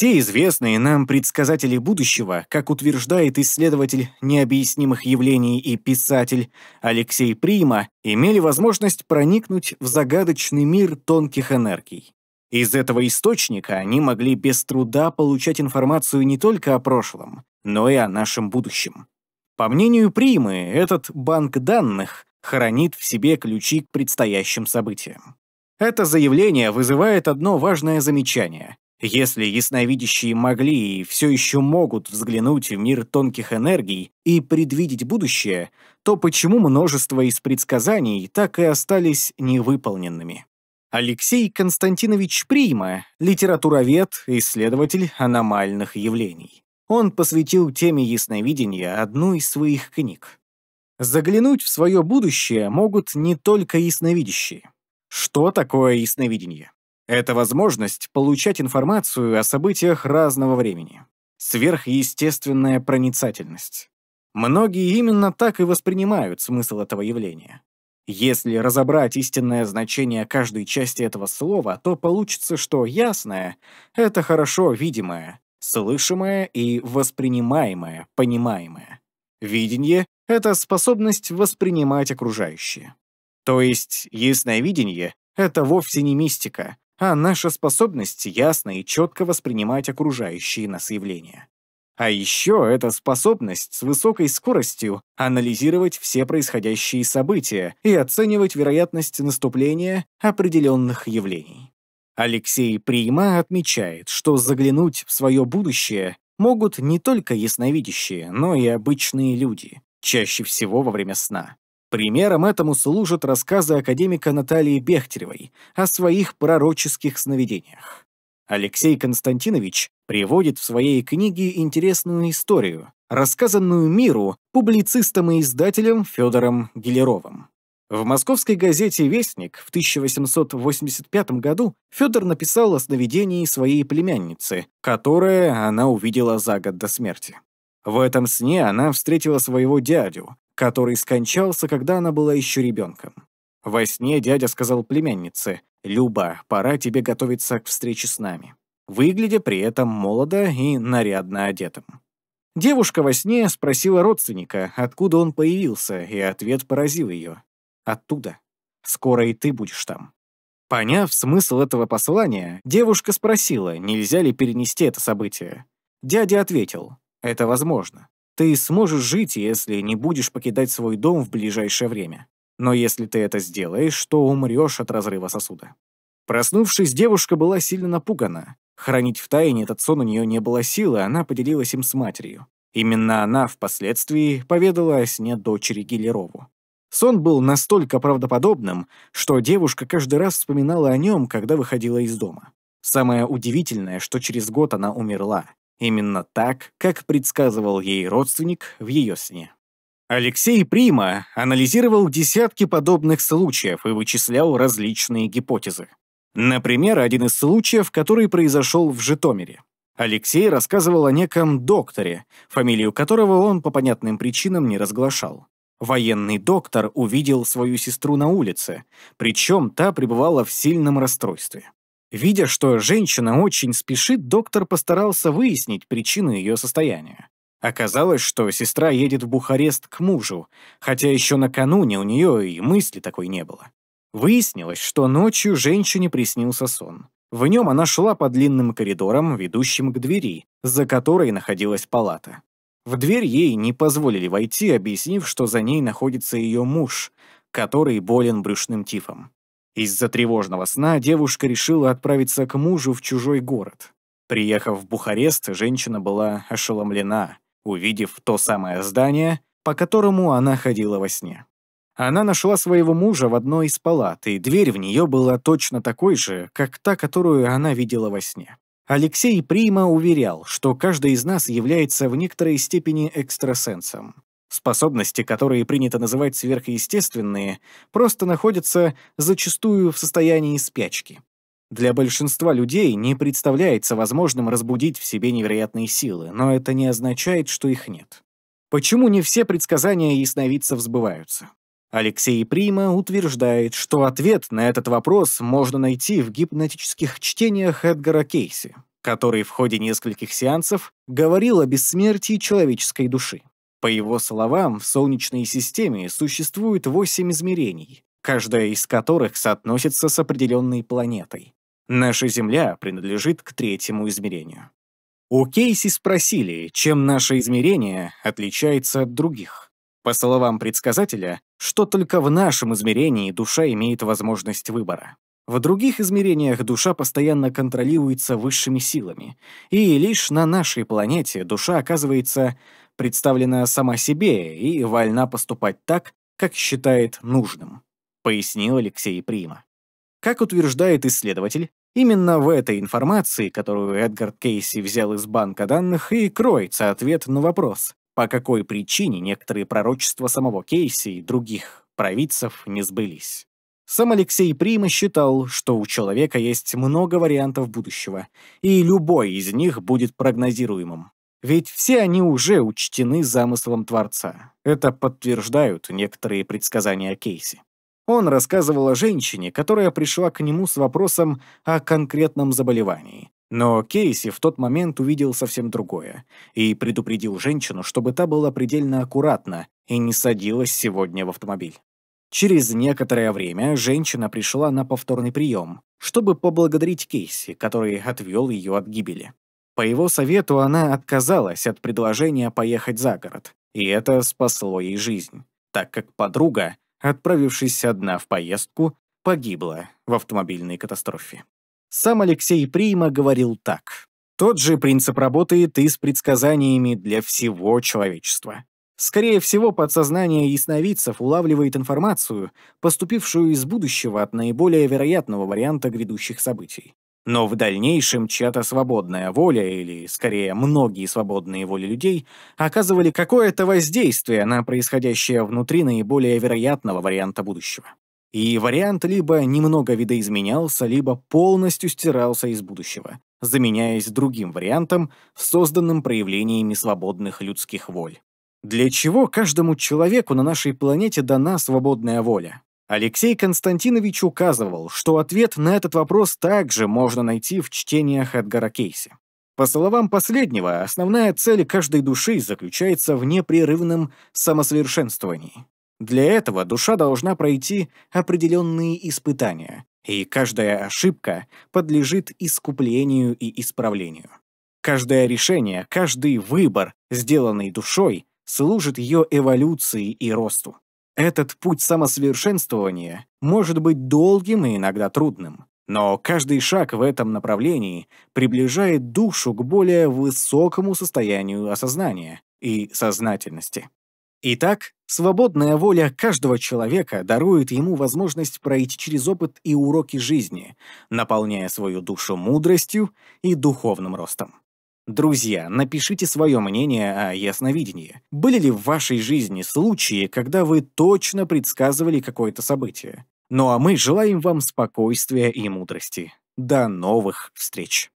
Все известные нам предсказатели будущего, как утверждает исследователь необъяснимых явлений и писатель Алексей Прима, имели возможность проникнуть в загадочный мир тонких энергий. Из этого источника они могли без труда получать информацию не только о прошлом, но и о нашем будущем. По мнению Примы, этот банк данных хранит в себе ключи к предстоящим событиям. Это заявление вызывает одно важное замечание. Если ясновидящие могли и все еще могут взглянуть в мир тонких энергий и предвидеть будущее, то почему множество из предсказаний так и остались невыполненными? Алексей Константинович Прима, литературовед, исследователь аномальных явлений. Он посвятил теме ясновидения одну из своих книг. Заглянуть в свое будущее могут не только ясновидящие. Что такое ясновидение? Это возможность получать информацию о событиях разного времени. Сверхъестественная проницательность. Многие именно так и воспринимают смысл этого явления. Если разобрать истинное значение каждой части этого слова, то получится, что ясное — это хорошо видимое, слышимое и воспринимаемое, понимаемое. Видение — это способность воспринимать окружающее. То есть ясновидение — это вовсе не мистика, а наша способность ясно и четко воспринимать окружающие нас явления. А еще это способность с высокой скоростью анализировать все происходящие события и оценивать вероятность наступления определенных явлений. Алексей Прима отмечает, что заглянуть в свое будущее могут не только ясновидящие, но и обычные люди, чаще всего во время сна. Примером этому служат рассказы академика Натальи Бехтеревой о своих пророческих сновидениях. Алексей Константинович приводит в своей книге интересную историю, рассказанную миру публицистом и издателем Федором Гелеровым. В московской газете «Вестник» в 1885 году Федор написал о сновидении своей племянницы, которое она увидела за год до смерти. В этом сне она встретила своего дядю, который скончался, когда она была еще ребенком. Во сне дядя сказал племяннице, «Люба, пора тебе готовиться к встрече с нами», выглядя при этом молодо и нарядно одетым. Девушка во сне спросила родственника, откуда он появился, и ответ поразил ее. «Оттуда. Скоро и ты будешь там». Поняв смысл этого послания, девушка спросила, нельзя ли перенести это событие. Дядя ответил, это возможно. Ты сможешь жить, если не будешь покидать свой дом в ближайшее время. Но если ты это сделаешь, то умрешь от разрыва сосуда. Проснувшись, девушка была сильно напугана. Хранить в тайне этот сон у нее не было силы, она поделилась им с матерью. Именно она впоследствии поведала о сне дочери Гиллерову. Сон был настолько правдоподобным, что девушка каждый раз вспоминала о нем, когда выходила из дома. Самое удивительное, что через год она умерла, Именно так, как предсказывал ей родственник в ее сне. Алексей Прима анализировал десятки подобных случаев и вычислял различные гипотезы. Например, один из случаев, который произошел в Житомире. Алексей рассказывал о неком докторе, фамилию которого он по понятным причинам не разглашал. Военный доктор увидел свою сестру на улице, причем та пребывала в сильном расстройстве. Видя, что женщина очень спешит, доктор постарался выяснить причину ее состояния. Оказалось, что сестра едет в Бухарест к мужу, хотя еще накануне у нее и мысли такой не было. Выяснилось, что ночью женщине приснился сон. В нем она шла по длинным коридорам, ведущим к двери, за которой находилась палата. В дверь ей не позволили войти, объяснив, что за ней находится ее муж, который болен брюшным тифом. Из-за тревожного сна девушка решила отправиться к мужу в чужой город. Приехав в Бухарест, женщина была ошеломлена, увидев то самое здание, по которому она ходила во сне. Она нашла своего мужа в одной из палат, и дверь в нее была точно такой же, как та, которую она видела во сне. Алексей Прима уверял, что каждый из нас является в некоторой степени экстрасенсом. Способности, которые принято называть сверхъестественные, просто находятся зачастую в состоянии спячки. Для большинства людей не представляется возможным разбудить в себе невероятные силы, но это не означает, что их нет. Почему не все предсказания ясновидцев сбываются? Алексей Прима утверждает, что ответ на этот вопрос можно найти в гипнотических чтениях Эдгара Кейси, который в ходе нескольких сеансов говорил о бессмертии человеческой души. По его словам, в Солнечной системе существует восемь измерений, каждая из которых соотносится с определенной планетой. Наша Земля принадлежит к третьему измерению. У Кейси спросили, чем наше измерение отличается от других. По словам предсказателя, что только в нашем измерении душа имеет возможность выбора. В других измерениях душа постоянно контролируется высшими силами, и лишь на нашей планете душа оказывается представлена сама себе и вольна поступать так, как считает нужным, пояснил Алексей Прима. Как утверждает исследователь, именно в этой информации, которую Эдгард Кейси взял из банка данных, и кроется ответ на вопрос, по какой причине некоторые пророчества самого Кейси и других провидцев не сбылись. Сам Алексей Прима считал, что у человека есть много вариантов будущего, и любой из них будет прогнозируемым. Ведь все они уже учтены замыслом Творца. Это подтверждают некоторые предсказания Кейси. Он рассказывал о женщине, которая пришла к нему с вопросом о конкретном заболевании. Но Кейси в тот момент увидел совсем другое и предупредил женщину, чтобы та была предельно аккуратна и не садилась сегодня в автомобиль. Через некоторое время женщина пришла на повторный прием, чтобы поблагодарить Кейси, который отвел ее от гибели. По его совету она отказалась от предложения поехать за город, и это спасло ей жизнь, так как подруга, отправившись одна в поездку, погибла в автомобильной катастрофе. Сам Алексей Прима говорил так. Тот же принцип работает и с предсказаниями для всего человечества. Скорее всего, подсознание ясновидцев улавливает информацию, поступившую из будущего от наиболее вероятного варианта грядущих событий. Но в дальнейшем чья-то свободная воля, или скорее многие свободные воли людей, оказывали какое-то воздействие на происходящее внутри наиболее вероятного варианта будущего. И вариант либо немного видоизменялся, либо полностью стирался из будущего, заменяясь другим вариантом, созданным проявлениями свободных людских воль. Для чего каждому человеку на нашей планете дана свободная воля? Алексей Константинович указывал, что ответ на этот вопрос также можно найти в чтениях Эдгара Кейси. По словам последнего, основная цель каждой души заключается в непрерывном самосовершенствовании. Для этого душа должна пройти определенные испытания, и каждая ошибка подлежит искуплению и исправлению. Каждое решение, каждый выбор, сделанный душой, служит ее эволюции и росту. Этот путь самосовершенствования может быть долгим и иногда трудным, но каждый шаг в этом направлении приближает душу к более высокому состоянию осознания и сознательности. Итак, свободная воля каждого человека дарует ему возможность пройти через опыт и уроки жизни, наполняя свою душу мудростью и духовным ростом. Друзья, напишите свое мнение о ясновидении. Были ли в вашей жизни случаи, когда вы точно предсказывали какое-то событие? Ну а мы желаем вам спокойствия и мудрости. До новых встреч!